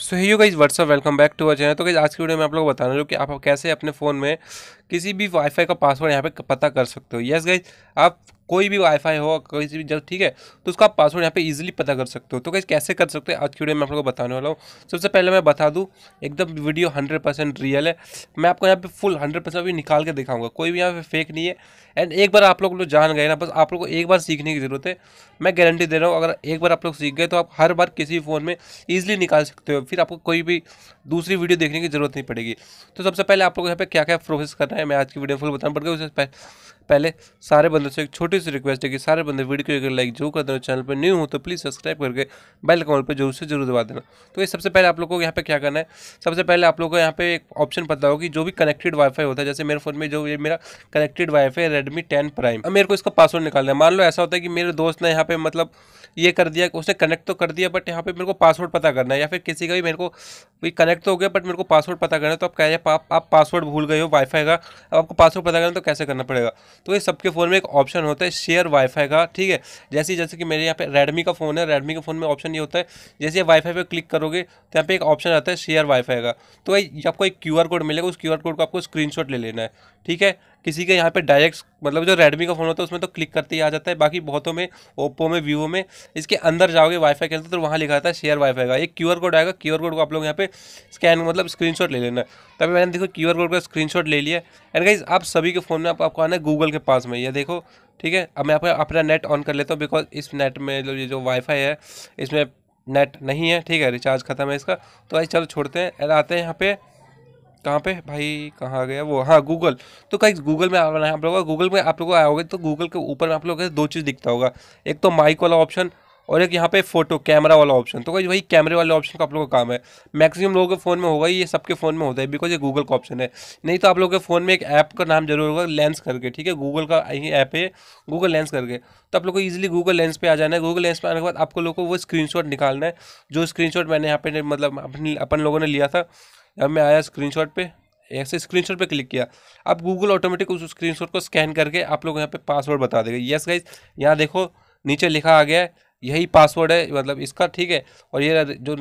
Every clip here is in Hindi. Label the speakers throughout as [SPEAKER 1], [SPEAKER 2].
[SPEAKER 1] so hi guys what's up welcome back to our channel तो गाइज आज की वीडियो में आप लोग बताने जो कि आप कैसे अपने फ़ोन में किसी भी वाईफाई का पासवर्ड यहाँ पे पता कर सकते हो यस गाइज आप कोई भी वाईफाई हो कोई भी जब ठीक है तो उसका पासवर्ड यहाँ पे इजीली पता कर सकते हो तो कैसे कैसे कर सकते हो आज की वीडियो में आप लोगों को बताने वाला हूँ सबसे पहले मैं बता दूँ एकदम वीडियो हंड्रेड परसेंट रियल है मैं आपको यहाँ पे फुल हंड्रेड परसेंट अभी निकाल के दिखाऊंगा कोई भी यहाँ पे फेक नहीं है एंड एक बार आप लोग लोग जान गए ना बस आप लोग को एक बार सीखने की ज़रूरत है मैं गारंटी दे रहा हूँ अगर एक बार आप लोग सीख गए तो आप हर बार किसी भी फ़ोन में ईजिली निकाल सकते हो फिर आपको कोई भी दूसरी वीडियो देखने की ज़रूरत नहीं पड़ेगी तो सबसे पहले आप लोग यहाँ पे क्या क्या प्रोसेस करना है मैं आज की वीडियो फुल बताना पड़ गया उससे पहले सारे बंदों से एक छोटी सी रिक्वेस्ट है कि सारे बंदे वीडियो को लाइक जरूर कर देना चैनल पर न्यू हो तो प्लीज़ सब्सक्राइब करके बेल अकाउंट पर जरूर से जरूर दबा देना तो ये सबसे पहले आप लोग को यहाँ पे क्या करना है सबसे पहले आप लोग को यहाँ पे एक ऑप्शन पता होगी जो भी कनेक्टेड वाईफाई होता है जैसे मेरे फोन में जो ये मेरा connected Wi-Fi Redmi ten prime अब मेरे को इसका पासवर्ड निकालना है मान लो ऐसा होता है कि मेरे दोस्त ने यहाँ पे मतलब ये कर दिया उसने कनेक्ट तो कर दिया बट यहाँ पे मेरे को पासवर्ड पता करना है या फिर किसी का भी मेरे को भाई कनेक्ट तो हो गया बट मेरे को पासवर्ड पता करना है तो आप कह रहे आप, आप पासवर्ड भूल गए हो वाईफाई का अब आपको पासवर्ड पता करना तो कैसे करना पड़ेगा तो ये सबके फ़ोन में एक ऑप्शन होता है शेयर वाईफाई का ठीक है जैसे जैसे कि मेरे यहाँ पे रेडमी का फ़ोन है रेडमी के फ़ोन में ऑप्शन ये होता है जैसे वाईफाई पर क्लिक करोगे तो यहाँ पर एक ऑप्शन आता है शेयर वाईफाई का तो भाई आपको एक क्यू कोड मिलेगा उस क्यू कोड को आपको स्क्रीनशॉट ले लेना है ठीक है किसी के यहाँ पे डायरेक्ट मतलब जो रेडमी का फ़ोन होता है उसमें तो क्लिक करते ही आ जाता है बाकी बहुतों में ओप्पो में वीवो में इसके अंदर जाओगे वाईफाई के अंदर तो वहाँ लिखा रहता है शेयर वाईफाई का एक क्यूआर कोड आएगा क्यूआर कोड को आप लोग यहाँ पे स्कैन मतलब स्क्रीन ले लेना तभी मैंने देखो क्यू कोड का स्क्रीन ले लिया एंड गाइज आप सभी के फ़ोन में आप, आपको आना है गूगल के पास में यह देखो ठीक है अब मैं आपका अपना नेट ऑन कर लेता हूँ बिकॉज इस नेट में ये जो वाईफाई है इसमें नेट नहीं है ठीक है रिचार्ज खत्म है इसका तो भाई चलो छोड़ते हैं एंड आते हैं यहाँ पे कहाँ पे भाई कहाँ गया वो हाँ गूगल तो कहीं गूगल में आप का गूगल में आप लोगों को आया होगा तो गूगल के ऊपर में आप के दो चीज़ दिखता होगा एक तो माइक वाला ऑप्शन और एक यहाँ पे फोटो कैमरा वाला ऑप्शन तो वही कैमरे वाले ऑप्शन का आप लोगों का काम है मैक्सिमम लोगों के फ़ोन में होगा ये सबके फ़ोन में होता है बिकॉज ये गूगल का ऑप्शन है नहीं तो आप लोगों के फ़ोन में एक ऐप का नाम जरूर होगा लेंस करके ठीक है गूगल का यही ऐप है गूगल लेंस करके तो आप लोग को ईजिली गूगल लेंस पे आ जाना है गूगल लेंस पर आने के बाद आपको लोग को वो स्क्रीन निकालना है जो स्क्रीन मैंने यहाँ पे मतलब अपने अपन लोगों ने लिया था अब मैं आया शॉट पे ऐसे स्क्रीन पे क्लिक किया अब गूगल ऑटोमेटिक उस स्क्रीन को स्कैन करके आप लोग यहाँ पे पासवर्ड बता देगा यस गाइज यहाँ देखो नीचे लिखा आ गया है यही पासवर्ड है मतलब इसका ठीक है और ये जो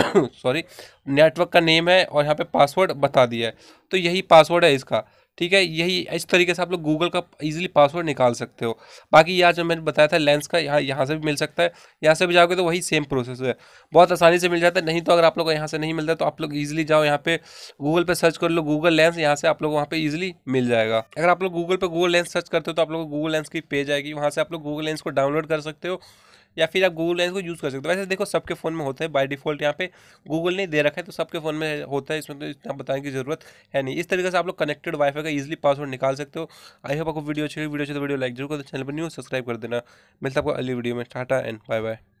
[SPEAKER 1] सॉरी नेटवर्क का नेम है और यहाँ पे पासवर्ड बता दिया है तो यही पासवर्ड है इसका ठीक है यही इस तरीके से आप लोग गूगल का इजीली पासवर्ड निकाल सकते हो बाकी यहाँ जो मैंने बताया था लेंस का यहाँ यहाँ से भी मिल सकता है यहाँ से भी जाओगे तो वही सेम प्रोसेस है बहुत आसानी से मिल जाता है नहीं तो अगर आप लोग को यहाँ से नहीं मिलता तो आप लोग ईजिली जाओ यहाँ पे गूगल पर सर्च कर लो गूगल लेंस यहाँ से आप लोग वहाँ पर ईजिली मिल जाएगा अगर आप लोग गूगल पर गूगल लेंस सर्च करते हो तो आप लोग को गूगल लेंस की पेज आएगी वहाँ से आप लोग गूगल लेंस को डाउनलोड कर सकते हो या फिर आप गूगल लेंस को यूज़ कर सकते हो वैसे देखो सबके फ़ोन में होता है बाय डिफ़ॉल्ट यहाँ पे गूगल ने दे रखा है तो सबके फ़ोन में होता है इसमें तो इतना बताने की जरूरत है नहीं इस तरीके से आप लोग कनेक्टेड वाईफाई का इजिली पासवर्ड निकाल सकते हो आई होप आपको वीडियो अच्छी वीडियो अच्छी तो वीडियो लाइक जरूर करो चैनल पर न्यू सब्सक्राइब कर देना मिलता आपको अगली वीडियो में टाटा एंड बाय बाय